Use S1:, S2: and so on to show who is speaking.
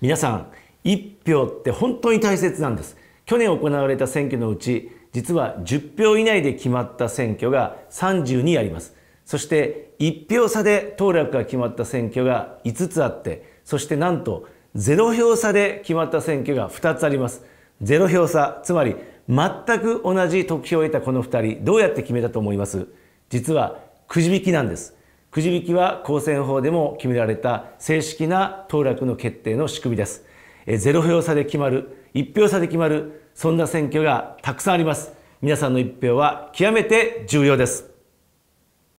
S1: 皆さん1票って本当に大切なんです去年行われた選挙のうち実は10票以内で決まった選挙が32ありますそして1票差で当落が決まった選挙が5つあってそしてなんと0票差で決まった選挙が2つあります0票差つまり全く同じ得票を得たこの2人どうやって決めたと思います実はくじ引きなんですくじ引きは公選法でも決められた正式な当落の決定の仕組みです。0票差で決まる、1票差で決まる、そんな選挙がたくさんあります。皆さんの1票は極めて重要です。